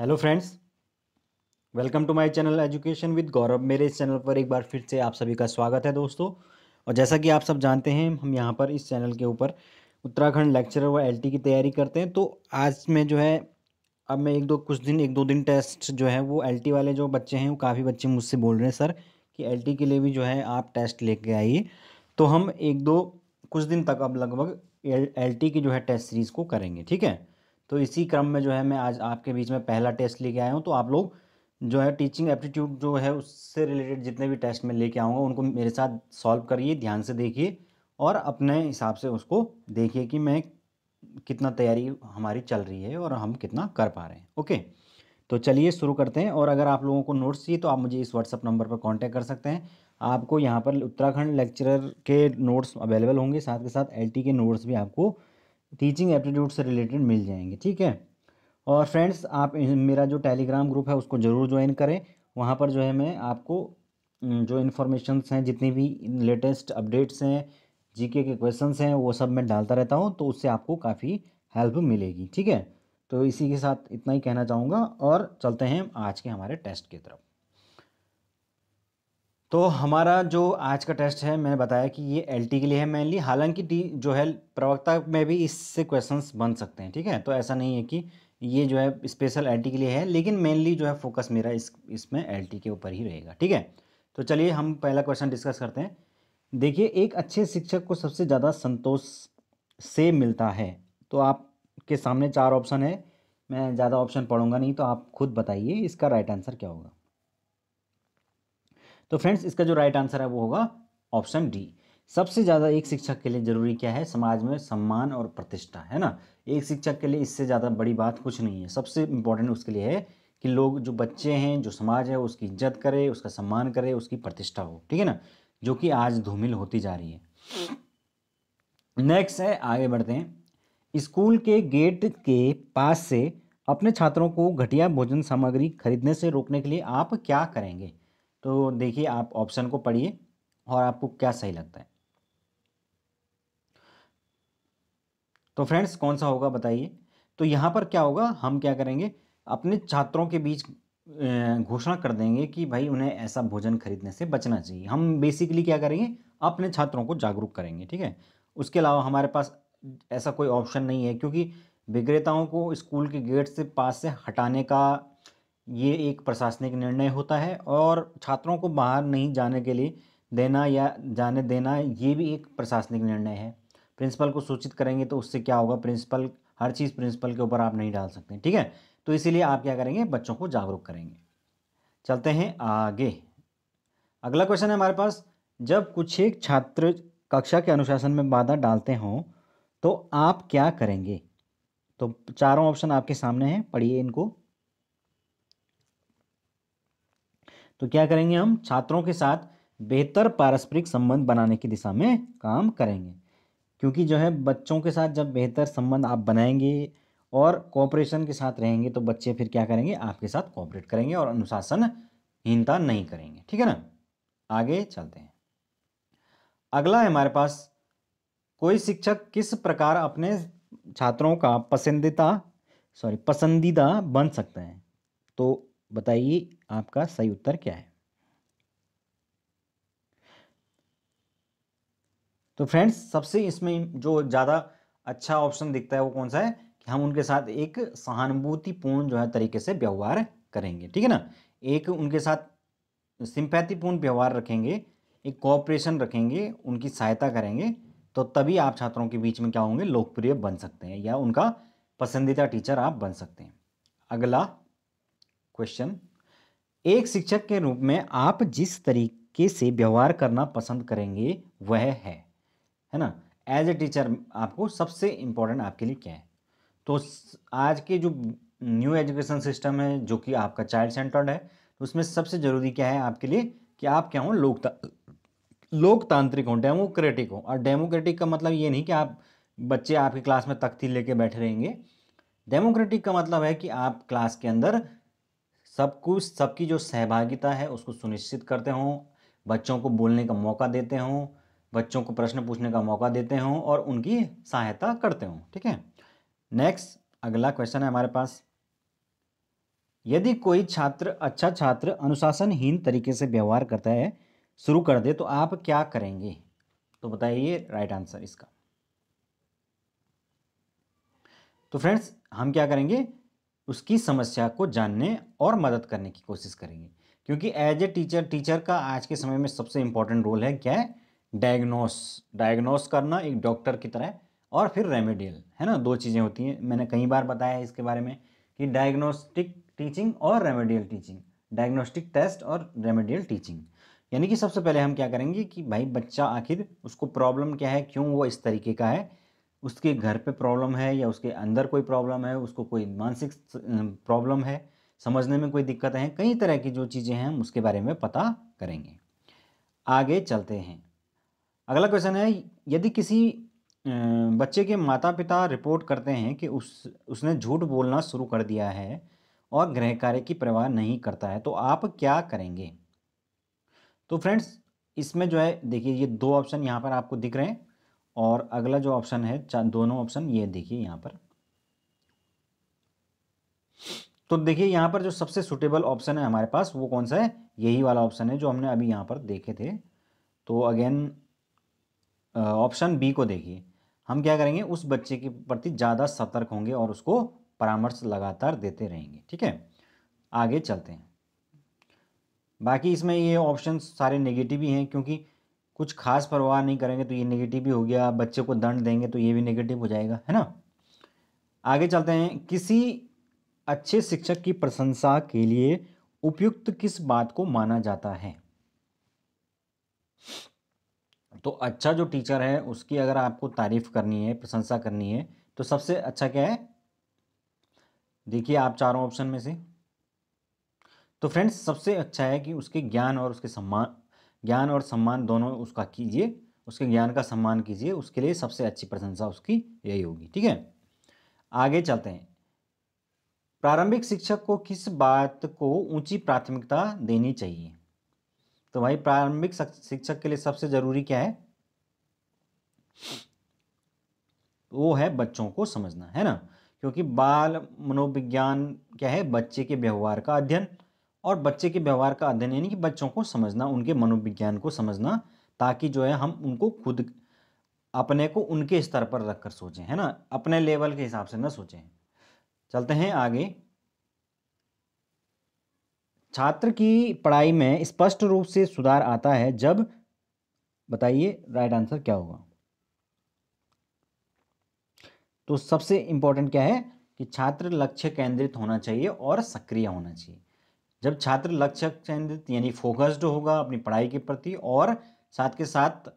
hello friends welcome to my channel education with Gaurav मेरे इस channel पर एक बार फिर से आप सभी का स्वागत है दोस्तों और जैसा कि आप सब जानते हैं हम यहाँ पर इस चैनल के ऊपर उत्तराखंड लेक्चरर व एलटी की तैयारी करते हैं तो आज में जो है अब मैं एक दो कुछ दिन एक दो दिन टेस्ट जो है वो एल वाले जो बच्चे हैं वो काफ़ी बच्चे मुझसे बोल रहे हैं सर कि एल के लिए भी जो है आप टेस्ट ले आइए तो हम एक दो कुछ दिन तक अब लगभग एल की जो है टेस्ट सीरीज़ को करेंगे ठीक है तो इसी क्रम में जो है मैं आज आपके बीच में पहला टेस्ट लेके आया हूँ तो आप लोग जो है टीचिंग एप्टीट्यूड जो है उससे रिलेटेड जितने भी टेस्ट मैं लेके आऊँगा उनको मेरे साथ सॉल्व करिए ध्यान से देखिए और अपने हिसाब से उसको देखिए कि मैं कितना तैयारी हमारी चल रही है और हम कितना कर पा रहे हैं ओके तो चलिए शुरू करते हैं और अगर आप लोगों को नोट्स चाहिए तो आप मुझे इस व्हाट्सअप नंबर पर कांटेक्ट कर सकते हैं आपको यहाँ पर उत्तराखंड लेक्चरर के नोट्स अवेलेबल होंगे साथ के साथ एलटी के नोट्स भी आपको टीचिंग एप्टीट्यूड से रिलेटेड मिल जाएंगे ठीक है और फ्रेंड्स आप मेरा जो टेलीग्राम ग्रुप है उसको ज़रूर ज्वाइन करें वहाँ पर जो है मैं आपको जो इन्फॉर्मेशन हैं जितनी भी लेटेस्ट अपडेट्स हैं जीके के क्वेश्चंस हैं वो सब मैं डालता रहता हूँ तो उससे आपको काफ़ी हेल्प मिलेगी ठीक है तो इसी के साथ इतना ही कहना चाहूँगा और चलते हैं आज के हमारे टेस्ट की तरफ तो हमारा जो आज का टेस्ट है मैंने बताया कि ये एल के लिए है मेनली हालांकि डी जो है प्रवक्ता में भी इससे क्वेश्चंस बन सकते हैं ठीक है तो ऐसा नहीं है कि ये जो है स्पेशल एल के लिए है लेकिन मेनली जो है फोकस मेरा इस इसमें एल के ऊपर ही रहेगा ठीक है तो चलिए हम पहला क्वेश्चन डिस्कस करते हैं देखिए एक अच्छे शिक्षक को सबसे ज़्यादा संतोष से मिलता है तो आपके सामने चार ऑप्शन है मैं ज़्यादा ऑप्शन पढ़ूंगा नहीं तो आप खुद बताइए इसका राइट आंसर क्या होगा तो फ्रेंड्स इसका जो राइट आंसर है वो होगा ऑप्शन डी सबसे ज़्यादा एक शिक्षक के लिए जरूरी क्या है समाज में सम्मान और प्रतिष्ठा है ना एक शिक्षक के लिए इससे ज़्यादा बड़ी बात कुछ नहीं है सबसे इम्पोर्टेंट उसके लिए है कि लोग जो बच्चे हैं जो समाज है उसकी इज्जत करे उसका सम्मान करे उसकी प्रतिष्ठा हो ठीक है ना जो कि आज धूमिल होती जा रही है नेक्स्ट है आगे बढ़ते हैं स्कूल के गेट के पास से अपने छात्रों को घटिया भोजन सामग्री खरीदने से रोकने के लिए आप क्या करेंगे तो देखिए आप ऑप्शन को पढ़िए और आपको क्या सही लगता है तो फ्रेंड्स कौन सा होगा बताइए तो यहाँ पर क्या होगा हम क्या करेंगे अपने छात्रों के बीच घोषणा कर देंगे कि भाई उन्हें ऐसा भोजन खरीदने से बचना चाहिए हम बेसिकली क्या करेंगे अपने छात्रों को जागरूक करेंगे ठीक है उसके अलावा हमारे पास ऐसा कोई ऑप्शन नहीं है क्योंकि विक्रेताओं को स्कूल के गेट से पास से हटाने का ये एक प्रशासनिक निर्णय होता है और छात्रों को बाहर नहीं जाने के लिए देना या जाने देना ये भी एक प्रशासनिक निर्णय है प्रिंसिपल को सूचित करेंगे तो उससे क्या होगा प्रिंसिपल हर चीज़ प्रिंसिपल के ऊपर आप नहीं डाल सकते ठीक है तो इसीलिए आप क्या करेंगे बच्चों को जागरूक करेंगे चलते हैं आगे अगला क्वेश्चन है हमारे पास जब कुछ एक छात्र कक्षा के अनुशासन में बाधा डालते हों तो आप क्या करेंगे तो चारों ऑप्शन आपके सामने हैं पढ़िए इनको तो क्या करेंगे हम छात्रों के साथ बेहतर पारस्परिक संबंध बनाने की दिशा में काम करेंगे क्योंकि जो है बच्चों के साथ जब बेहतर संबंध आप बनाएंगे और कॉपरेशन के साथ रहेंगे तो बच्चे फिर क्या करेंगे आपके साथ कॉपरेट करेंगे और अनुशासनहीनता नहीं करेंगे ठीक है ना आगे चलते हैं अगला है हमारे पास कोई शिक्षक किस प्रकार अपने छात्रों का पसंदीदा सॉरी पसंदीदा बन सकता है तो बताइए आपका सही उत्तर क्या है तो फ्रेंड्स सबसे इसमें जो ज़्यादा अच्छा ऑप्शन दिखता है वो कौन सा है कि हम उनके साथ एक सहानुभूतिपूर्ण जो है तरीके से व्यवहार करेंगे ठीक है ना एक उनके साथ सिंपैथीपूर्ण व्यवहार रखेंगे एक कॉपरेशन रखेंगे उनकी सहायता करेंगे तो तभी आप छात्रों के बीच में क्या होंगे लोकप्रिय बन सकते हैं या उनका पसंदीदा टीचर आप बन सकते हैं अगला क्वेश्चन एक शिक्षक के रूप में आप जिस तरीके से व्यवहार करना पसंद करेंगे वह है है ना एज ए टीचर आपको सबसे इम्पोर्टेंट आपके लिए क्या है तो आज के जो न्यू एजुकेशन सिस्टम है जो कि आपका चाइल्ड सेंटर्ड है तो उसमें सबसे ज़रूरी क्या है आपके लिए कि आप क्या हों लोकता लोकतांत्रिक हों डेमोक्रेटिक हों और डेमोक्रेटिक का मतलब ये नहीं कि आप बच्चे आपकी क्लास में तख्ती लेके बैठे रहेंगे डेमोक्रेटिक का मतलब है कि आप क्लास के अंदर सब कुछ सबकी जो सहभागिता है उसको सुनिश्चित करते हों बच्चों को बोलने का मौका देते हों बच्चों को प्रश्न पूछने का मौका देते हों और उनकी सहायता करते हों ठीक है नेक्स्ट अगला क्वेश्चन है हमारे पास यदि कोई छात्र अच्छा छात्र अनुशासनहीन तरीके से व्यवहार करता है शुरू कर दे तो आप क्या करेंगे तो बताइए राइट आंसर इसका तो फ्रेंड्स हम क्या करेंगे उसकी समस्या को जानने और मदद करने की कोशिश करेंगे क्योंकि एज ए टीचर टीचर का आज के समय में सबसे इम्पोर्टेंट रोल है क्या है डायग्नोस डायग्नोस करना एक डॉक्टर की तरह और फिर रेमेडियल है ना दो चीज़ें होती हैं मैंने कई बार बताया है इसके बारे में कि डायग्नोस्टिक टीचिंग और रेमेडियल टीचिंग डायग्नोस्टिक टेस्ट और रेमेडियल टीचिंग यानी कि सबसे पहले हम क्या करेंगे कि भाई बच्चा आखिर उसको प्रॉब्लम क्या है क्यों वो इस तरीके का है उसके घर पे प्रॉब्लम है या उसके अंदर कोई प्रॉब्लम है उसको कोई मानसिक प्रॉब्लम है समझने में कोई दिक्कतें हैं कई तरह की जो चीज़ें हैं हम उसके बारे में पता करेंगे आगे चलते हैं अगला क्वेश्चन है यदि किसी बच्चे के माता पिता रिपोर्ट करते हैं कि उस उसने झूठ बोलना शुरू कर दिया है और गृह कार्य की परवाह नहीं करता है तो आप क्या करेंगे तो फ्रेंड्स इसमें जो है देखिए ये दो ऑप्शन यहाँ पर आपको दिख रहे हैं और अगला जो ऑप्शन है दोनों ऑप्शन ये देखिए यहाँ पर तो देखिए यहाँ पर जो सबसे सुटेबल ऑप्शन है हमारे पास वो कौन सा है यही वाला ऑप्शन है जो हमने अभी यहाँ पर देखे थे तो अगेन ऑप्शन बी को देखिए हम क्या करेंगे उस बच्चे के प्रति ज़्यादा सतर्क होंगे और उसको परामर्श लगातार देते रहेंगे ठीक है आगे चलते हैं बाकी इसमें ये ऑप्शन सारे नेगेटिव ही हैं क्योंकि कुछ खास परवाह नहीं करेंगे तो ये निगेटिव भी हो गया बच्चे को दंड देंगे तो ये भी निगेटिव हो जाएगा है ना आगे चलते हैं किसी अच्छे शिक्षक की प्रशंसा के लिए उपयुक्त किस बात को माना जाता है तो अच्छा जो टीचर है उसकी अगर आपको तारीफ करनी है प्रशंसा करनी है तो सबसे अच्छा क्या है देखिए आप चारों ऑप्शन में से तो फ्रेंड्स सबसे अच्छा है कि उसके ज्ञान और उसके सम्मान ज्ञान और सम्मान दोनों उसका कीजिए उसके ज्ञान का सम्मान कीजिए उसके लिए सबसे अच्छी प्रशंसा उसकी यही होगी ठीक है आगे चलते हैं प्रारंभिक शिक्षक को किस बात को ऊंची प्राथमिकता देनी चाहिए तो भाई प्रारंभिक शिक्षक के लिए सबसे ज़रूरी क्या है वो है बच्चों को समझना है ना क्योंकि बाल मनोविज्ञान क्या है बच्चे के व्यवहार का अध्ययन और बच्चे के व्यवहार का अध्ययन यानी कि बच्चों को समझना उनके मनोविज्ञान को समझना ताकि जो है हम उनको खुद अपने को उनके स्तर पर रखकर सोचें है ना अपने लेवल के हिसाब से ना सोचें चलते हैं आगे छात्र की पढ़ाई में स्पष्ट रूप से सुधार आता है जब बताइए राइट आंसर क्या होगा तो सबसे इंपॉर्टेंट क्या है कि छात्र लक्ष्य केंद्रित होना चाहिए और सक्रिय होना चाहिए जब छात्र लक्ष्य केंद्रित यानी फोकस्ड होगा अपनी पढ़ाई के प्रति और साथ के साथ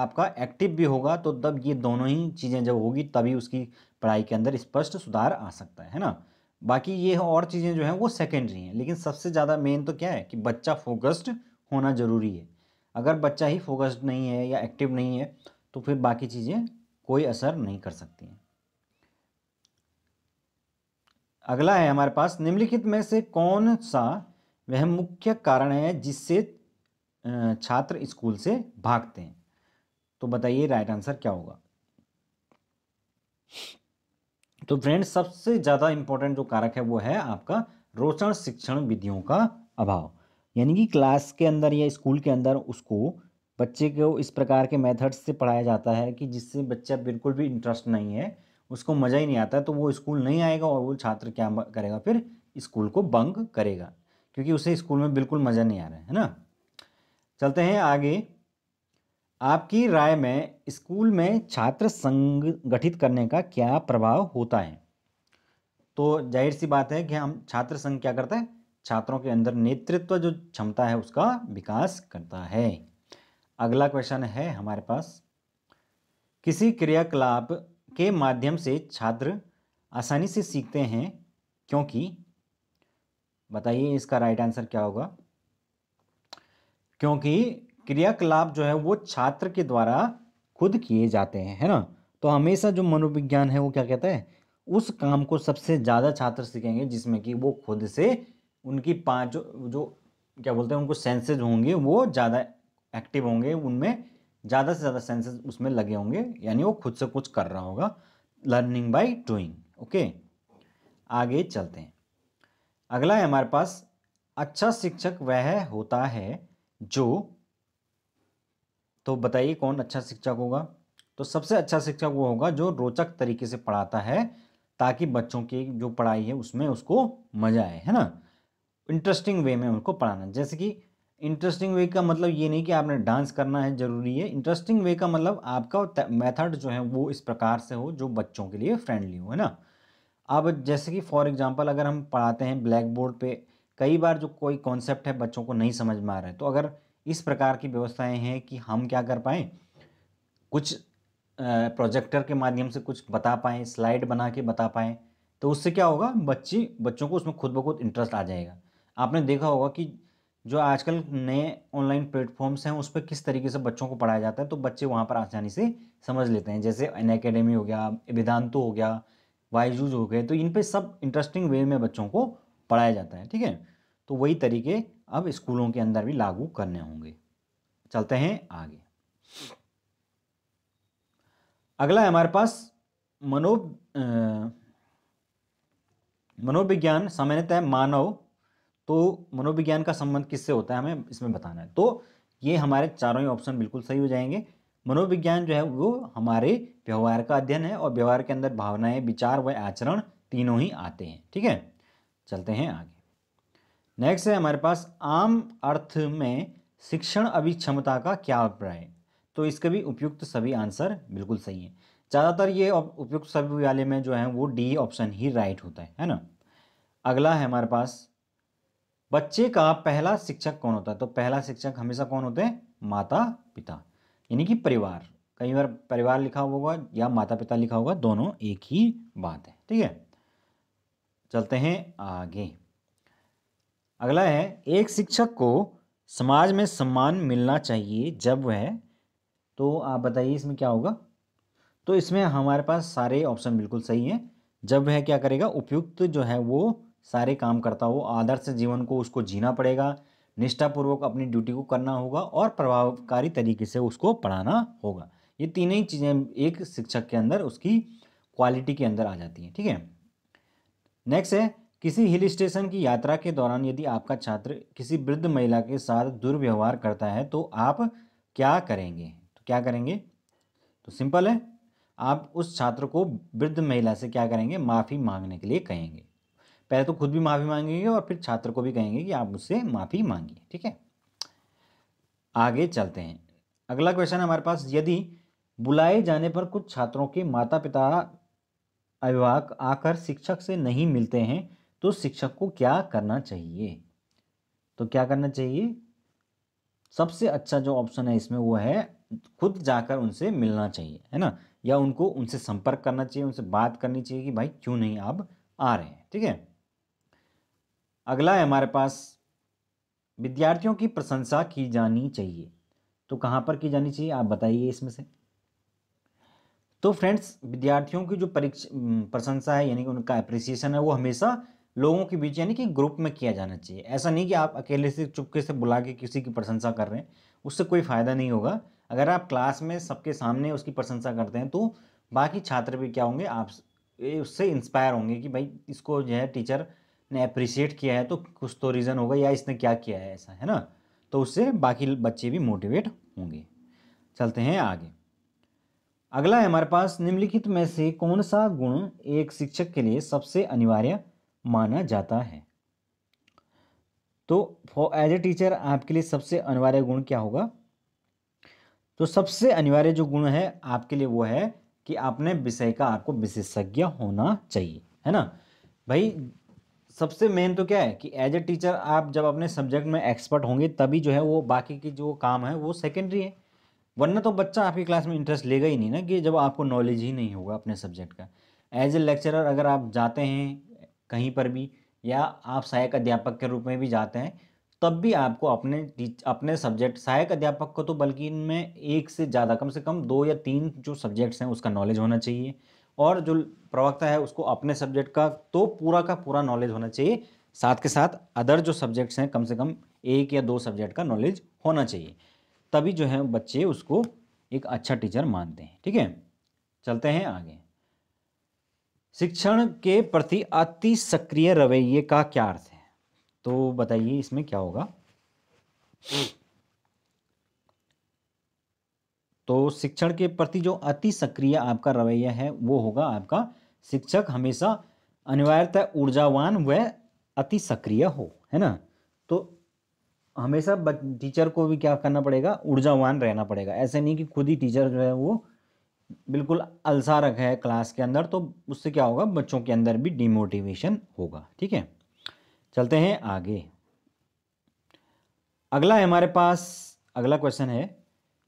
आपका एक्टिव भी होगा तो तब ये दोनों ही चीज़ें जब होगी तभी उसकी पढ़ाई के अंदर स्पष्ट सुधार आ सकता है है ना बाकी ये और चीज़ें जो हैं वो सेकेंडरी हैं लेकिन सबसे ज़्यादा मेन तो क्या है कि बच्चा फोकस्ड होना ज़रूरी है अगर बच्चा ही फोकस्ड नहीं है या एक्टिव नहीं है तो फिर बाकी चीज़ें कोई असर नहीं कर सकती हैं अगला है हमारे पास निम्नलिखित में से कौन सा वह मुख्य कारण है जिससे छात्र स्कूल से भागते हैं तो बताइए राइट आंसर क्या होगा तो फ्रेंड्स सबसे ज़्यादा इम्पोर्टेंट जो कारक है वो है आपका रोचन शिक्षण विधियों का अभाव यानी कि क्लास के अंदर या स्कूल के अंदर उसको बच्चे को इस प्रकार के मेथड्स से पढ़ाया जाता है कि जिससे बच्चा बिल्कुल भी इंटरेस्ट नहीं है उसको मज़ा ही नहीं आता तो वो स्कूल नहीं आएगा और वो छात्र क्या करेगा फिर स्कूल को बंक करेगा क्योंकि उसे स्कूल में बिल्कुल मज़ा नहीं आ रहा है ना चलते हैं आगे आपकी राय में स्कूल में छात्र संघ गठित करने का क्या प्रभाव होता है तो जाहिर सी बात है कि हम छात्र संघ क्या करता है छात्रों के अंदर नेतृत्व जो क्षमता है उसका विकास करता है अगला क्वेश्चन है हमारे पास किसी क्रियाकलाप के माध्यम से छात्र आसानी से सीखते हैं क्योंकि बताइए इसका राइट आंसर क्या होगा क्योंकि क्रियाकलाप जो है वो छात्र के द्वारा खुद किए जाते हैं है ना तो हमेशा जो मनोविज्ञान है वो क्या कहता है उस काम को सबसे ज़्यादा छात्र सीखेंगे जिसमें कि वो खुद से उनकी पाँच जो क्या बोलते हैं उनको सेंसेज होंगे वो ज़्यादा एक्टिव होंगे उनमें ज़्यादा से ज़्यादा सेंसेज उसमें लगे होंगे यानी वो खुद से कुछ कर रहा होगा लर्निंग बाई डूइंग ओके आगे चलते हैं अगला है हमारे पास अच्छा शिक्षक वह होता है जो तो बताइए कौन अच्छा शिक्षक होगा तो सबसे अच्छा शिक्षक वो होगा जो रोचक तरीके से पढ़ाता है ताकि बच्चों की जो पढ़ाई है उसमें उसको मज़ा आए है ना इंटरेस्टिंग वे में उनको पढ़ाना जैसे कि इंटरेस्टिंग वे का मतलब ये नहीं कि आपने डांस करना है ज़रूरी है इंटरेस्टिंग वे का मतलब आपका मेथड जो है वो इस प्रकार से हो जो बच्चों के लिए फ्रेंडली हो है ना अब जैसे कि फॉर एग्ज़ाम्पल अगर हम पढ़ाते हैं ब्लैक बोर्ड पे कई बार जो कोई कॉन्सेप्ट है बच्चों को नहीं समझ में आ रहा है तो अगर इस प्रकार की व्यवस्थाएं हैं कि हम क्या कर पाएँ कुछ प्रोजेक्टर के माध्यम से कुछ बता पाएँ स्लाइड बना के बता पाएँ तो उससे क्या होगा बच्ची बच्चों को उसमें खुद ब खुद इंटरेस्ट आ जाएगा आपने देखा होगा कि जो आजकल नए ऑनलाइन प्लेटफॉर्म्स हैं उस पर किस तरीके से बच्चों को पढ़ाया जाता है तो बच्चे वहाँ पर आसानी से समझ लेते हैं जैसे अन हो गया वेदांतो हो गया वाइजूज हो गए तो इन पे सब इंटरेस्टिंग वे में बच्चों को पढ़ाया जाता है ठीक है तो वही तरीके अब स्कूलों के अंदर भी लागू करने होंगे चलते हैं आगे अगला है हमारे पास मनो मनोविज्ञान सामान्यतः मानव तो मनोविज्ञान का संबंध किससे होता है हमें इसमें बताना है तो ये हमारे चारों ही ऑप्शन बिल्कुल सही हो जाएंगे मनोविज्ञान जो है वो हमारे व्यवहार का अध्ययन है और व्यवहार के अंदर भावनाएं विचार व आचरण तीनों ही आते हैं ठीक है चलते हैं आगे नेक्स्ट है हमारे पास आम अर्थ में शिक्षण अभिक्षमता का क्या अभिप्राय है तो इसके भी उपयुक्त सभी आंसर बिल्कुल सही है ज़्यादातर ये उपयुक्त सभी वाले में जो है वो डी ऑप्शन ही राइट होता है है ना अगला है हमारे पास बच्चे का पहला शिक्षक कौन होता है तो पहला शिक्षक हमेशा कौन होते हैं माता पिता यानी कि परिवार कई बार परिवार लिखा होगा या माता पिता लिखा होगा दोनों एक ही बात है ठीक है चलते हैं आगे अगला है एक शिक्षक को समाज में सम्मान मिलना चाहिए जब वह तो आप बताइए इसमें क्या होगा तो इसमें हमारे पास सारे ऑप्शन बिल्कुल सही हैं जब वह क्या करेगा उपयुक्त जो है वो सारे काम करता हो आदर्श जीवन को उसको जीना पड़ेगा निष्ठापूर्वक अपनी ड्यूटी को करना होगा और प्रभावकारी तरीके से उसको पढ़ाना होगा ये तीन ही चीज़ें एक शिक्षक के अंदर उसकी क्वालिटी के अंदर आ जाती हैं ठीक है नेक्स्ट है किसी हिल स्टेशन की यात्रा के दौरान यदि आपका छात्र किसी वृद्ध महिला के साथ दुर्व्यवहार करता है तो आप क्या करेंगे तो क्या करेंगे तो सिंपल है आप उस छात्र को वृद्ध महिला से क्या करेंगे माफ़ी मांगने के लिए कहेंगे पहले तो खुद भी माफ़ी मांगेंगे और फिर छात्र को भी कहेंगे कि आप मुझसे माफ़ी मांगिए ठीक है आगे चलते हैं अगला क्वेश्चन हमारे पास यदि बुलाए जाने पर कुछ छात्रों के माता पिता अभिभावक आकर शिक्षक से नहीं मिलते हैं तो शिक्षक को क्या करना चाहिए तो क्या करना चाहिए सबसे अच्छा जो ऑप्शन है इसमें वो है खुद जाकर उनसे मिलना चाहिए है ना या उनको उनसे संपर्क करना चाहिए उनसे बात करनी चाहिए कि भाई क्यों नहीं आप आ रहे हैं ठीक है अगला है हमारे पास विद्यार्थियों की प्रशंसा की जानी चाहिए तो कहाँ पर की जानी चाहिए आप बताइए इसमें से तो फ्रेंड्स विद्यार्थियों की जो परीक्षा प्रशंसा है यानी कि उनका अप्रिसिएशन है वो हमेशा लोगों के बीच यानी कि ग्रुप में किया जाना चाहिए ऐसा नहीं कि आप अकेले से चुपके से बुला के किसी की प्रशंसा कर रहे हैं उससे कोई फ़ायदा नहीं होगा अगर आप क्लास में सबके सामने उसकी प्रशंसा करते हैं तो बाकी छात्र भी क्या होंगे आप उससे इंस्पायर होंगे कि भाई इसको जो है टीचर ने अप्रिशिएट किया है तो कुछ तो रीज़न होगा या इसने क्या किया है ऐसा है ना तो उससे बाकी बच्चे भी मोटिवेट होंगे चलते हैं आगे अगला है हमारे पास निम्नलिखित में से कौन सा गुण एक शिक्षक के लिए सबसे अनिवार्य माना जाता है तो फॉर एज ए टीचर आपके लिए सबसे अनिवार्य गुण क्या होगा तो सबसे अनिवार्य जो गुण है आपके लिए वो है कि आपने विषय का आपको विशेषज्ञ होना चाहिए है ना भाई सबसे मेन तो क्या है कि एज ए टीचर आप जब अपने सब्जेक्ट में एक्सपर्ट होंगे तभी जो है वो बाकी की जो काम है वो सेकेंडरी है वरना तो बच्चा आपकी क्लास में इंटरेस्ट लेगा ही नहीं ना कि जब आपको नॉलेज ही नहीं होगा अपने सब्जेक्ट का एज ए लेक्चरर अगर आप जाते हैं कहीं पर भी या आप सहायक अध्यापक के रूप में भी जाते हैं तब भी आपको अपने अपने सब्जेक्ट सहायक अध्यापक को तो बल्कि इनमें एक से ज़्यादा कम से कम दो या तीन जो सब्जेक्ट्स हैं उसका नॉलेज होना चाहिए और जो प्रवक्ता है उसको अपने सब्जेक्ट का तो पूरा का पूरा नॉलेज होना चाहिए साथ के साथ अदर जो सब्जेक्ट्स हैं कम से कम एक या दो सब्जेक्ट का नॉलेज होना चाहिए तभी जो है बच्चे उसको एक अच्छा टीचर मानते हैं ठीक है चलते हैं आगे शिक्षण के प्रति अति सक्रिय रवैये का क्या अर्थ है तो बताइए इसमें क्या होगा तो शिक्षण के प्रति जो अति सक्रिय आपका रवैया है वो होगा आपका शिक्षक हमेशा अनिवार्यतः ऊर्जावान व अति सक्रिय हो है ना तो हमेशा टीचर को भी क्या करना पड़ेगा ऊर्जावान रहना पड़ेगा ऐसे नहीं कि खुद ही टीचर जो है वो बिल्कुल अलसा रख है क्लास के अंदर तो उससे क्या होगा बच्चों के अंदर भी डिमोटिवेशन होगा ठीक है चलते हैं आगे अगला है हमारे पास अगला क्वेश्चन है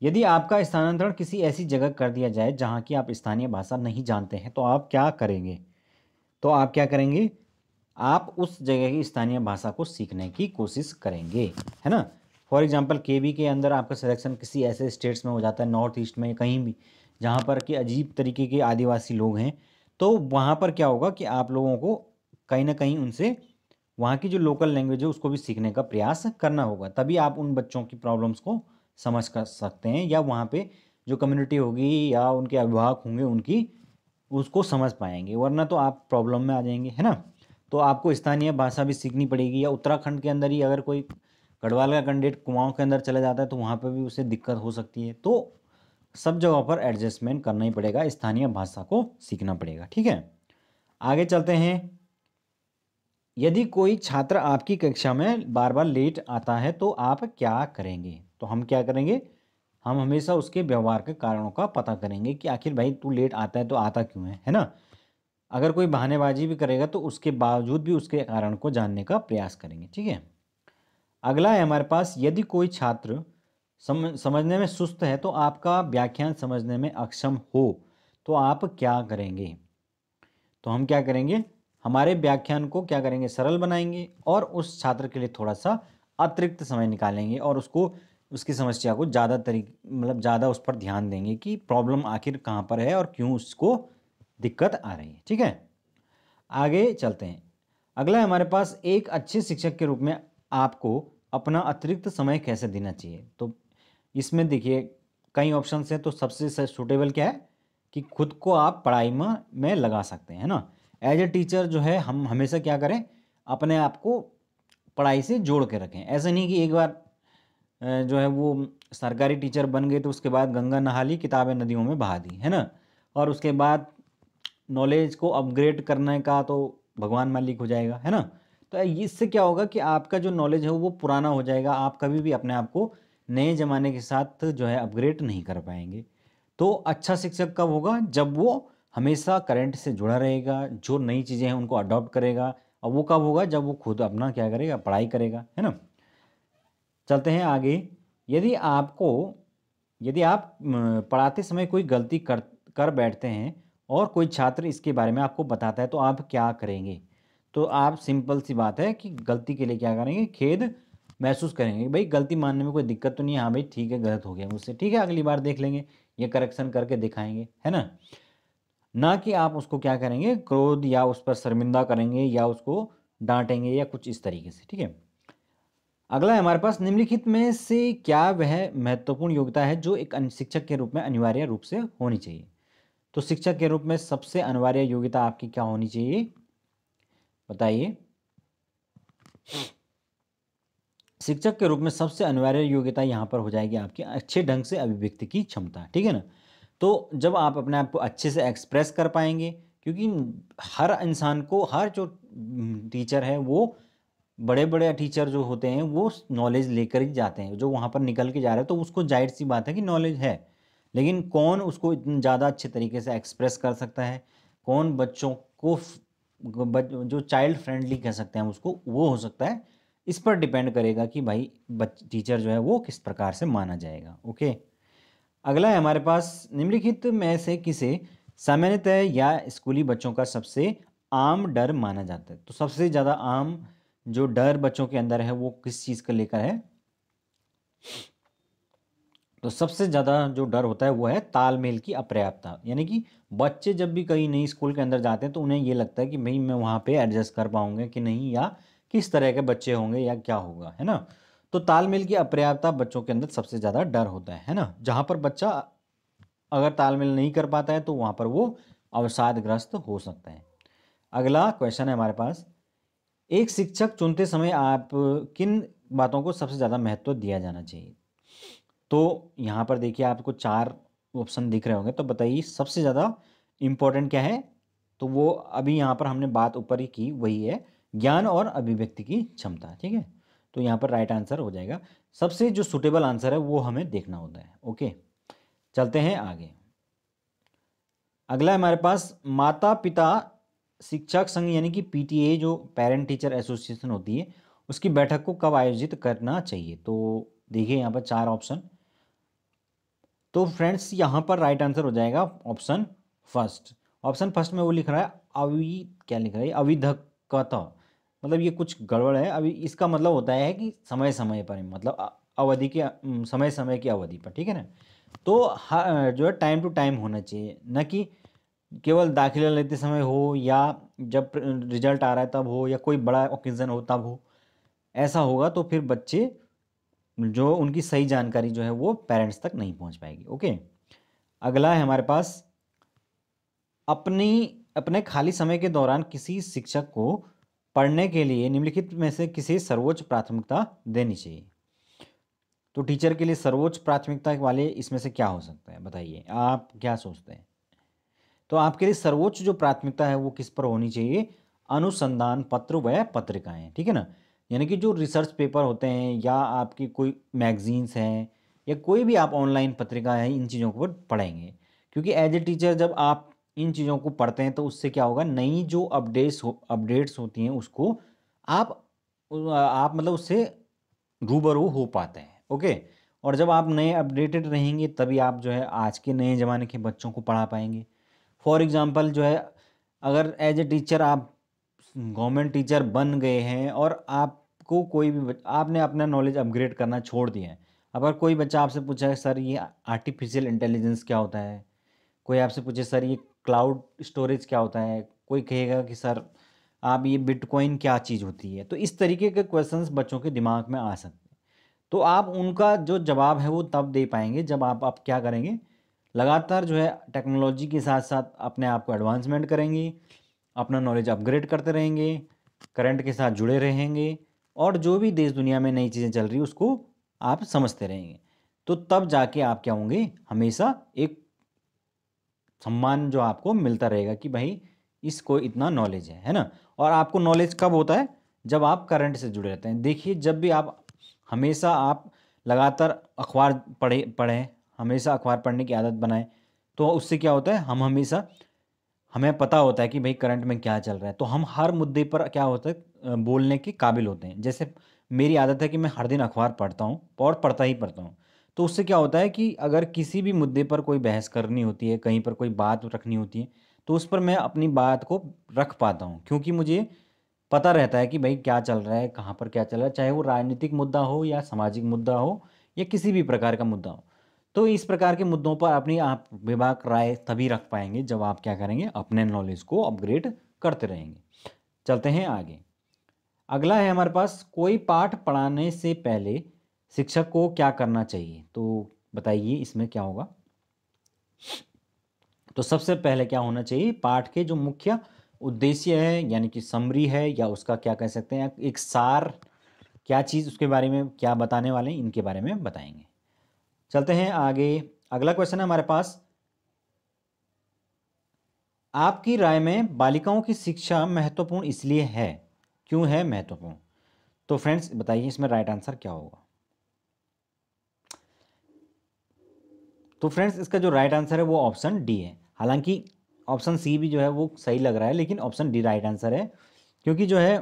यदि आपका स्थानांतरण किसी ऐसी जगह कर दिया जाए जहाँ की आप स्थानीय भाषा नहीं जानते हैं तो आप क्या करेंगे तो आप क्या करेंगे आप उस जगह की स्थानीय भाषा को सीखने की कोशिश करेंगे है ना फॉर एग्जाम्पल के के अंदर आपका सिलेक्शन किसी ऐसे स्टेट्स में हो जाता है नॉर्थ ईस्ट में कहीं भी जहाँ पर कि अजीब तरीके के आदिवासी लोग हैं तो वहाँ पर क्या होगा कि आप लोगों को कहीं ना कहीं उनसे वहाँ की जो लोकल लैंग्वेज है उसको भी सीखने का प्रयास करना होगा तभी आप उन बच्चों की प्रॉब्लम्स को समझ कर सकते हैं या वहाँ पे जो कम्युनिटी होगी या उनके अभिभावक होंगे उनकी उसको समझ पाएंगे वरना तो आप प्रॉब्लम में आ जाएंगे है ना तो आपको स्थानीय भाषा भी सीखनी पड़ेगी या उत्तराखंड के अंदर ही अगर कोई गढ़वाल का कैंडिडेट कुमाऊँ के अंदर चला जाता है तो वहाँ पर भी उसे दिक्कत हो सकती है तो सब जगह पर एडजस्टमेंट करना ही पड़ेगा स्थानीय भाषा को सीखना पड़ेगा ठीक है आगे चलते हैं यदि कोई छात्र आपकी कक्षा में बार बार लेट आता है तो आप क्या करेंगे तो हम क्या करेंगे हम हमेशा उसके व्यवहार के कारणों का पता करेंगे कि आखिर भाई तू लेट आता है तो आता क्यों है है ना अगर कोई बहानेबाजी भी करेगा तो उसके बावजूद भी उसके कारण को जानने का प्रयास करेंगे ठीक है अगला है हमारे पास यदि कोई छात्र सम, समझने में सुस्त है तो आपका व्याख्यान समझने में अक्षम हो तो आप क्या करेंगे तो हम क्या करेंगे हमारे व्याख्यान को क्या करेंगे सरल बनाएंगे और उस छात्र के लिए थोड़ा सा अतिरिक्त समय निकालेंगे और उसको उसकी समस्या को ज़्यादा तरी मतलब ज़्यादा उस पर ध्यान देंगे कि प्रॉब्लम आखिर कहाँ पर है और क्यों उसको दिक्कत आ रही है ठीक है आगे चलते हैं अगला हमारे पास एक अच्छे शिक्षक के रूप में आपको अपना अतिरिक्त समय कैसे देना चाहिए तो इसमें देखिए कई ऑप्शन हैं तो सबसे सूटेबल क्या है कि खुद को आप पढ़ाई में में लगा सकते हैं ना एज ए टीचर जो है हम हमेशा क्या करें अपने आप को पढ़ाई से जोड़ के रखें ऐसा नहीं कि एक बार जो है वो सरकारी टीचर बन गए तो उसके बाद गंगा नहा ली किताबें नदियों में बहा दी है ना और उसके बाद नॉलेज को अपग्रेड करने का तो भगवान मालिक हो जाएगा है ना तो इससे क्या होगा कि आपका जो नॉलेज है वो पुराना हो जाएगा आप कभी भी अपने आप को नए ज़माने के साथ जो है अपग्रेड नहीं कर पाएंगे तो अच्छा शिक्षक कब होगा जब वो हमेशा करंट से जुड़ा रहेगा जो नई चीज़ें हैं उनको अडॉप्ट करेगा और वो कब होगा जब वो खुद अपना क्या करेगा पढ़ाई करेगा है ना चलते हैं आगे यदि आपको यदि आप पढ़ाते समय कोई गलती कर कर बैठते हैं और कोई छात्र इसके बारे में आपको बताता है तो आप क्या करेंगे तो आप सिंपल सी बात है कि गलती के लिए क्या करेंगे खेद महसूस करेंगे भाई गलती मानने में कोई दिक्कत तो नहीं है हाँ भाई ठीक है गलत हो गया मुझसे ठीक है अगली बार देख लेंगे या करेक्शन करके दिखाएंगे है ना ना कि आप उसको क्या करेंगे क्रोध या उस पर शर्मिंदा करेंगे या उसको डांटेंगे या कुछ इस तरीके से ठीक है अगला है हमारे पास निम्नलिखित में से क्या वह महत्वपूर्ण योग्यता है जो एक शिक्षक के रूप में अनिवार्य रूप से होनी चाहिए तो शिक्षक के रूप में सबसे अनिवार्य योग्यता आपकी क्या होनी चाहिए बताइए शिक्षक के रूप में सबसे अनिवार्य योग्यता यहाँ पर हो जाएगी आपकी अच्छे ढंग से अभिव्यक्ति की क्षमता ठीक है ना तो जब आप अपने आप को अच्छे से एक्सप्रेस कर पाएंगे क्योंकि हर इंसान को हर जो हम्म, टीचर है वो बड़े बड़े टीचर जो होते हैं वो नॉलेज लेकर ही जाते हैं जो वहाँ पर निकल के जा रहे हैं तो उसको जाहिर सी बात है कि नॉलेज है लेकिन कौन उसको इतना ज़्यादा अच्छे तरीके से एक्सप्रेस कर सकता है कौन बच्चों को जो चाइल्ड फ्रेंडली कह सकते हैं उसको वो हो सकता है इस पर डिपेंड करेगा कि भाई टीचर जो है वो किस प्रकार से माना जाएगा ओके अगला है हमारे पास निम्नलिखित में से किसे सामान्यतः या स्कूली बच्चों का सबसे आम डर माना जाता है तो सबसे ज़्यादा आम जो डर बच्चों के अंदर है वो किस चीज़ का लेकर है तो सबसे ज़्यादा जो डर होता है वो है तालमेल की अपर्याप्तता यानी कि बच्चे जब भी कहीं नई स्कूल के अंदर जाते हैं तो उन्हें ये लगता है कि भाई मैं वहाँ पे एडजस्ट कर पाऊँगा कि नहीं या किस तरह के बच्चे होंगे या क्या होगा है ना तो तालमेल की अपर्याप्तता बच्चों के अंदर सबसे ज़्यादा डर होता है है ना जहाँ पर बच्चा अगर तालमेल नहीं कर पाता है तो वहाँ पर वो अवसादग्रस्त हो सकता है अगला क्वेश्चन है हमारे पास एक शिक्षक चुनते समय आप किन बातों को सबसे ज़्यादा महत्व दिया जाना चाहिए तो यहाँ पर देखिए आपको चार ऑप्शन दिख रहे होंगे तो बताइए सबसे ज़्यादा इम्पोर्टेंट क्या है तो वो अभी यहाँ पर हमने बात ऊपर ही की वही है ज्ञान और अभिव्यक्ति की क्षमता ठीक है तो यहाँ पर राइट आंसर हो जाएगा सबसे जो सुटेबल आंसर है वो हमें देखना होता है ओके चलते हैं आगे अगला हमारे पास माता पिता शिक्षक संघ यानी कि पीटीए जो पेरेंट टीचर एसोसिएशन होती है उसकी बैठक को कब आयोजित करना चाहिए तो देखिए यहाँ पर चार ऑप्शन तो फ्रेंड्स यहाँ पर राइट आंसर हो जाएगा ऑप्शन फर्स्ट ऑप्शन फर्स्ट में वो लिख रहा है अवि क्या लिख रहा है अविधकता मतलब ये कुछ गड़बड़ है अभी इसका मतलब होता है कि समय समय पर मतलब अवधि के समय समय की अवधि पर ठीक है ना तो जो है टाइम टू टाइम होना चाहिए न कि केवल दाखिला लेते समय हो या जब रिजल्ट आ रहा है तब हो या कोई बड़ा ओकेज़न हो तब हो ऐसा होगा तो फिर बच्चे जो उनकी सही जानकारी जो है वो पेरेंट्स तक नहीं पहुंच पाएगी ओके अगला है हमारे पास अपनी अपने खाली समय के दौरान किसी शिक्षक को पढ़ने के लिए निम्नलिखित में से किसी सर्वोच्च प्राथमिकता देनी चाहिए तो टीचर के लिए सर्वोच्च प्राथमिकता वाले इसमें से क्या हो सकता है बताइए आप क्या सोचते हैं तो आपके लिए सर्वोच्च जो प्राथमिकता है वो किस पर होनी चाहिए अनुसंधान पत्र व पत्रिकाएँ ठीक है ना यानी कि जो रिसर्च पेपर होते हैं या आपकी कोई मैगजीन्स हैं या कोई भी आप ऑनलाइन पत्रिका है इन चीज़ों को पढ़ेंगे क्योंकि एज ए टीचर जब आप इन चीज़ों को पढ़ते हैं तो उससे क्या होगा नई जो अपडेट्स हो अपडेट्स होती हैं उसको आप आप मतलब उससे रूबरू हो पाते हैं ओके और जब आप नए अपडेटेड रहेंगे तभी आप जो है आज के नए ज़माने के बच्चों को पढ़ा पाएंगे फॉर एग्ज़ाम्पल जो है अगर एज ए टीचर आप गवर्नमेंट टीचर बन गए हैं और आपको कोई भी आपने अपना नॉलेज अपग्रेड करना छोड़ दिया है अगर कोई बच्चा आपसे पूछा है सर ये आर्टिफिशियल इंटेलिजेंस क्या होता है कोई आपसे पूछे सर ये क्लाउड स्टोरेज क्या होता है कोई कहेगा कि सर आप ये बिटकॉइन क्या चीज़ होती है तो इस तरीके के क्वेश्चंस बच्चों के दिमाग में आ सकते हैं तो आप उनका जो जवाब है वो तब दे पाएंगे जब आप आप क्या करेंगे लगातार जो है टेक्नोलॉजी के साथ साथ अपने आप को एडवांसमेंट करेंगी अपना नॉलेज अपग्रेड करते रहेंगे करंट के साथ जुड़े रहेंगे और जो भी देश दुनिया में नई चीज़ें चल रही उसको आप समझते रहेंगे तो तब जाके आप क्या होंगे हमेशा एक सम्मान जो आपको मिलता रहेगा कि भाई इसको इतना नॉलेज है है ना और आपको नॉलेज कब होता है जब आप करंट से जुड़े रहते हैं देखिए जब भी आप हमेशा आप लगातार अखबार पढ़े पढ़ें हमेशा अखबार पढ़ने की आदत बनाएं तो उससे क्या होता है हम हमेशा हमें पता होता है कि भाई करंट में क्या चल रहा है तो हम हर मुद्दे पर क्या होता है बोलने के काबिल होते हैं जैसे मेरी आदत है कि मैं हर दिन अखबार पढ़ता हूँ और पढ़ता ही पढ़ता हूँ तो उससे क्या होता है कि अगर किसी भी मुद्दे पर कोई बहस करनी होती है कहीं पर कोई बात रखनी होती है तो उस पर मैं अपनी बात को रख पाता हूँ क्योंकि मुझे पता रहता है कि भाई क्या चल रहा है कहाँ पर क्या चल रहा है चाहे वो राजनीतिक मुद्दा हो या सामाजिक मुद्दा हो या किसी भी प्रकार का मुद्दा हो तो इस प्रकार के मुद्दों पर अपनी आप विभाग राय तभी रख पाएंगे जब आप क्या करेंगे अपने नॉलेज को अपग्रेड करते रहेंगे चलते हैं आगे अगला है हमारे पास कोई पाठ पढ़ाने से पहले शिक्षक को क्या करना चाहिए तो बताइए इसमें क्या होगा तो सबसे पहले क्या होना चाहिए पाठ के जो मुख्य उद्देश्य है यानी कि समरी है या उसका क्या कह सकते हैं एक सार क्या चीज़ उसके बारे में क्या बताने वाले हैं इनके बारे में बताएंगे चलते हैं आगे अगला क्वेश्चन है हमारे पास आपकी राय में बालिकाओं की शिक्षा महत्वपूर्ण इसलिए है क्यों है महत्वपूर्ण तो फ्रेंड्स बताइए इसमें राइट आंसर क्या होगा तो फ्रेंड्स इसका जो राइट आंसर है वो ऑप्शन डी है हालांकि ऑप्शन सी भी जो है वो सही लग रहा है लेकिन ऑप्शन डी राइट आंसर है क्योंकि जो है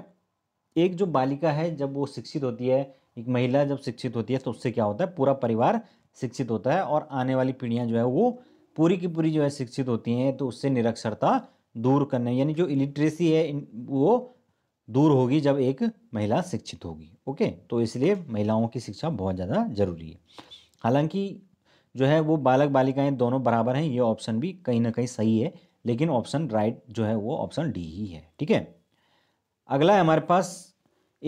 एक जो बालिका है जब वो शिक्षित होती है एक महिला जब शिक्षित होती है तो उससे क्या होता है पूरा परिवार शिक्षित होता है और आने वाली पीढ़ियाँ जो है वो पूरी की पूरी जो है शिक्षित होती हैं तो उससे निरक्षरता दूर करने यानी जो इलिट्रेसी है वो दूर होगी जब एक महिला शिक्षित होगी ओके तो इसलिए महिलाओं की शिक्षा बहुत ज़्यादा ज़रूरी है हालांकि जो है वो बालक बालिकाएं दोनों बराबर हैं ये ऑप्शन भी कहीं ना कहीं सही है लेकिन ऑप्शन राइट जो है वो ऑप्शन डी ही है ठीक है अगला है हमारे पास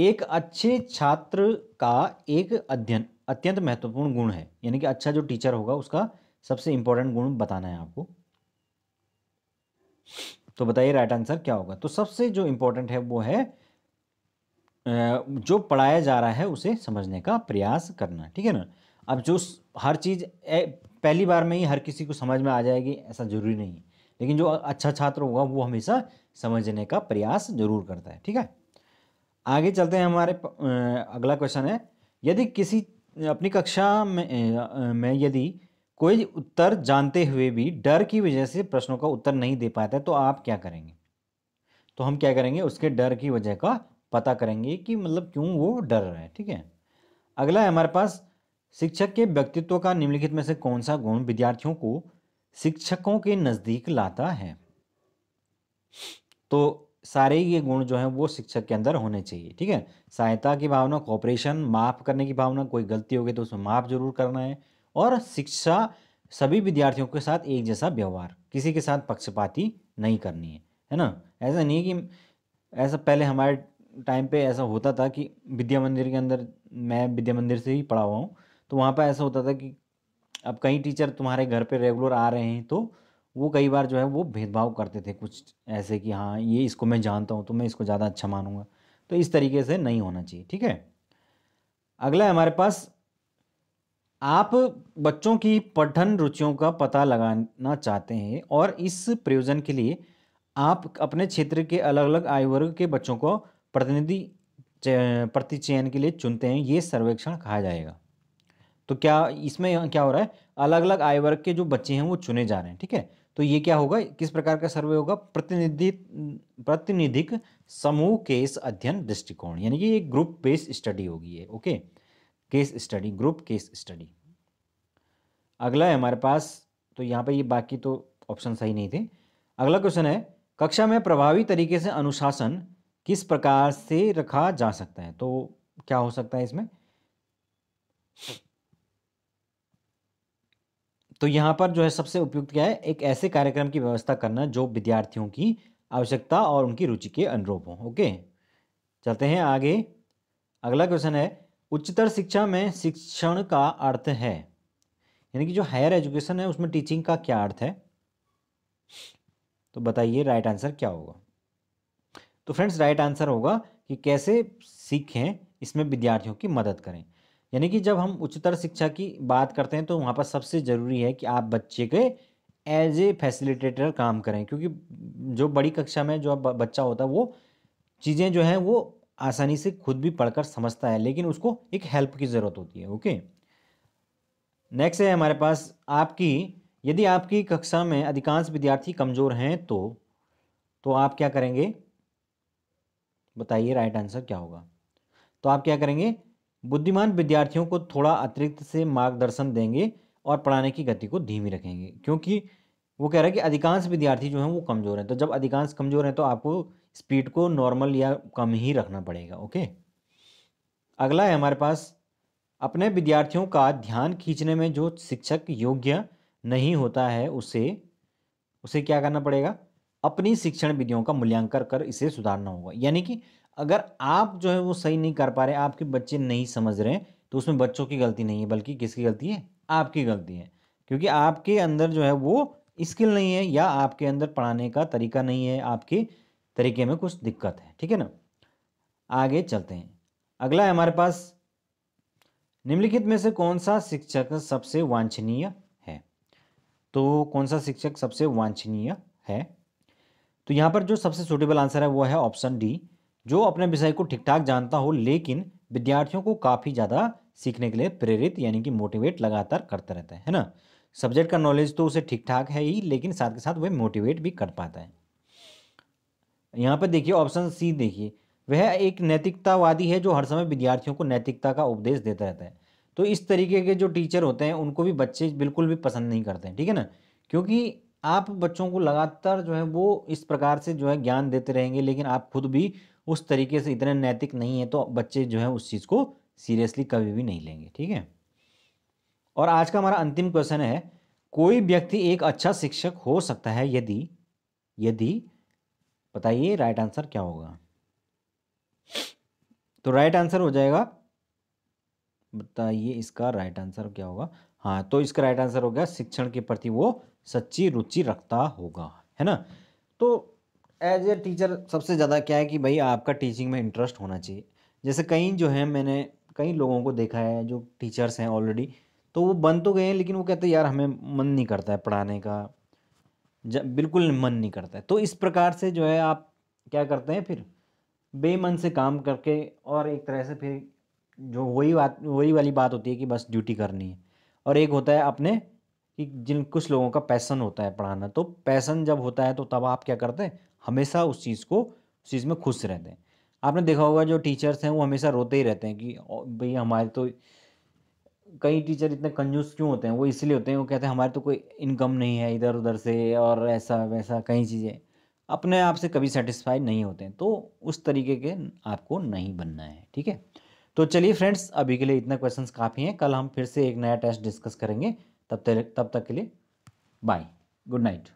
एक अच्छे छात्र का एक अध्ययन अत्यंत महत्वपूर्ण गुण है यानी कि अच्छा जो टीचर होगा उसका सबसे इंपॉर्टेंट गुण बताना है आपको तो बताइए राइट आंसर क्या होगा तो सबसे जो इंपॉर्टेंट है वो है जो पढ़ाया जा रहा है उसे समझने का प्रयास करना ठीक है ना अब जो हर चीज़ पहली बार में ही हर किसी को समझ में आ जाएगी ऐसा जरूरी नहीं है लेकिन जो अच्छा छात्र होगा वो हमेशा समझने का प्रयास जरूर करता है ठीक है आगे चलते हैं हमारे अगला क्वेश्चन है यदि किसी अपनी कक्षा में में यदि कोई उत्तर जानते हुए भी डर की वजह से प्रश्नों का उत्तर नहीं दे पाता है तो आप क्या करेंगे तो हम क्या करेंगे उसके डर की वजह का पता करेंगे कि मतलब क्यों वो डर रहा है ठीक है अगला है हमारे पास शिक्षक के व्यक्तित्व का निम्नलिखित में से कौन सा गुण विद्यार्थियों को शिक्षकों के नज़दीक लाता है तो सारे ये गुण जो हैं वो शिक्षक के अंदर होने चाहिए ठीक है सहायता की भावना कॉपरेशन माफ़ करने की भावना कोई गलती हो गई तो उसमें माफ़ जरूर करना है और शिक्षा सभी विद्यार्थियों के साथ एक जैसा व्यवहार किसी के साथ पक्षपाती नहीं करनी है है ना ऐसा नहीं है कि ऐसा पहले हमारे टाइम पे ऐसा होता था कि विद्या मंदिर के अंदर मैं विद्या मंदिर से ही पढ़ा हुआ हूँ तो वहाँ पर ऐसा होता था कि अब कई टीचर तुम्हारे घर पे रेगुलर आ रहे हैं तो वो कई बार जो है वो भेदभाव करते थे कुछ ऐसे कि हाँ ये इसको मैं जानता हूँ तो मैं इसको ज़्यादा अच्छा मानूंगा तो इस तरीके से नहीं होना चाहिए ठीक है अगला है हमारे पास आप बच्चों की पठन रुचियों का पता लगाना चाहते हैं और इस प्रयोजन के लिए आप अपने क्षेत्र के अलग अलग आयु वर्ग के बच्चों को प्रतिनिधि प्रति चयन के लिए चुनते हैं ये सर्वेक्षण कहा जाएगा तो क्या इसमें क्या हो रहा है अलग अलग आयु वर्ग के जो बच्चे हैं वो चुने जा रहे हैं ठीक है तो ये क्या होगा किस प्रकार का सर्वे होगा प्रतिनिधि प्रतिनिधिक समूह केस अध्ययन दृष्टिकोण यानी कि ये ग्रुप बेस्ड स्टडी होगी ये okay case study group case study अगला है हमारे पास तो यहाँ पर ये बाकी तो ऑप्शन सही नहीं थे अगला क्वेश्चन है कक्षा में प्रभावी तरीके से अनुशासन किस प्रकार से रखा जा सकता है तो क्या हो सकता है इसमें तो यहाँ पर जो है सबसे उपयुक्त क्या है एक ऐसे कार्यक्रम की व्यवस्था करना जो विद्यार्थियों की आवश्यकता और उनकी रुचि के अनुरूप हो ओके चलते हैं आगे अगला क्वेश्चन है उच्चतर शिक्षा में शिक्षण का अर्थ है यानी कि जो हायर एजुकेशन है उसमें टीचिंग का क्या अर्थ है तो बताइए राइट आंसर क्या होगा तो फ्रेंड्स राइट आंसर होगा कि कैसे सीखें इसमें विद्यार्थियों की मदद करें यानी कि जब हम उच्चतर शिक्षा की बात करते हैं तो वहाँ पर सबसे ज़रूरी है कि आप बच्चे के एज ए फैसिलिटेटर काम करें क्योंकि जो बड़ी कक्षा में जो बच्चा होता है वो चीज़ें जो हैं वो आसानी से खुद भी पढ़कर समझता है लेकिन उसको एक हेल्प की ज़रूरत होती है ओके नेक्स्ट है हमारे पास आपकी यदि आपकी कक्षा में अधिकांश विद्यार्थी कमज़ोर हैं तो तो आप क्या करेंगे बताइए राइट आंसर क्या होगा तो आप क्या करेंगे बुद्धिमान विद्यार्थियों को थोड़ा अतिरिक्त से मार्गदर्शन देंगे और पढ़ाने की गति को धीमी रखेंगे क्योंकि वो कह रहा है कि अधिकांश विद्यार्थी जो हैं वो कमज़ोर हैं तो जब अधिकांश कमज़ोर हैं तो आपको स्पीड को नॉर्मल या कम ही रखना पड़ेगा ओके अगला है हमारे पास अपने विद्यार्थियों का ध्यान खींचने में जो शिक्षक योग्य नहीं होता है उसे उसे क्या करना पड़ेगा अपनी शिक्षण विधियों का मूल्यांकन कर इसे सुधारना होगा यानी कि अगर आप जो है वो सही नहीं कर पा रहे आपके बच्चे नहीं समझ रहे तो उसमें बच्चों की गलती नहीं है बल्कि किसकी गलती है आपकी गलती है क्योंकि आपके अंदर जो है वो स्किल नहीं है या आपके अंदर पढ़ाने का तरीका नहीं है आपके तरीके में कुछ दिक्कत है ठीक है ना आगे चलते हैं अगला है हमारे पास निम्नलिखित में से कौन सा शिक्षक सबसे वांछनीय है तो कौन सा शिक्षक सबसे वांछनीय है तो यहाँ पर जो सबसे सुटेबल आंसर है वो है ऑप्शन डी जो अपने विषय को ठीक ठाक जानता हो लेकिन विद्यार्थियों को काफ़ी ज़्यादा सीखने के लिए प्रेरित यानी कि मोटिवेट लगातार करते रहता हैं है ना सब्जेक्ट का नॉलेज तो उसे ठीक ठाक है ही लेकिन साथ के साथ वह मोटिवेट भी कर पाता है यहाँ पर देखिए ऑप्शन सी देखिए वह एक नैतिकतावादी है जो हर समय विद्यार्थियों को नैतिकता का उपदेश देता रहता है तो इस तरीके के जो टीचर होते हैं उनको भी बच्चे बिल्कुल भी पसंद नहीं करते हैं ठीक है ना क्योंकि आप बच्चों को लगातार जो है वो इस प्रकार से जो है ज्ञान देते रहेंगे लेकिन आप खुद भी उस तरीके से इतने नैतिक नहीं है तो बच्चे जो है उस चीज़ को सीरियसली कभी भी नहीं लेंगे ठीक है और आज का हमारा अंतिम क्वेश्चन है कोई व्यक्ति एक अच्छा शिक्षक हो सकता है यदि यदि बताइए राइट आंसर क्या होगा तो राइट आंसर हो जाएगा बताइए इसका राइट आंसर क्या होगा हाँ तो इसका राइट आंसर हो गया शिक्षण के प्रति वो सच्ची रुचि रखता होगा है ना तो एज ए टीचर सबसे ज़्यादा क्या है कि भाई आपका टीचिंग में इंटरेस्ट होना चाहिए जैसे कई जो हैं मैंने कई लोगों को देखा है जो टीचर्स हैं ऑलरेडी तो वो बन तो गए हैं लेकिन वो कहते हैं यार हमें मन नहीं करता है पढ़ाने का बिल्कुल मन नहीं करता है तो इस प्रकार से जो है आप क्या करते हैं फिर बेमन से काम करके और एक तरह से फिर जो वही बात वही वाली बात होती है कि बस ड्यूटी करनी है और एक होता है अपने कि जिन कुछ लोगों का पैसन होता है पढ़ाना तो पैसन जब होता है तो तब आप क्या करते हैं हमेशा उस चीज़ को उस चीज़ में खुश रहते हैं आपने देखा होगा जो टीचर्स हैं वो हमेशा रोते ही रहते हैं कि भैया हमारे तो कई टीचर इतने कंजूस क्यों होते हैं वो इसलिए होते हैं वो कहते हैं हमारे तो कोई इनकम नहीं है इधर उधर से और ऐसा वैसा कई चीज़ें अपने आप से कभी सेटिस्फाई नहीं होते हैं तो उस तरीके के आपको नहीं बनना है ठीक है तो चलिए फ्रेंड्स अभी के लिए इतना क्वेश्चंस काफ़ी हैं कल हम फिर से एक नया टेस्ट डिस्कस करेंगे तब तक तब तक के लिए बाय गुड नाइट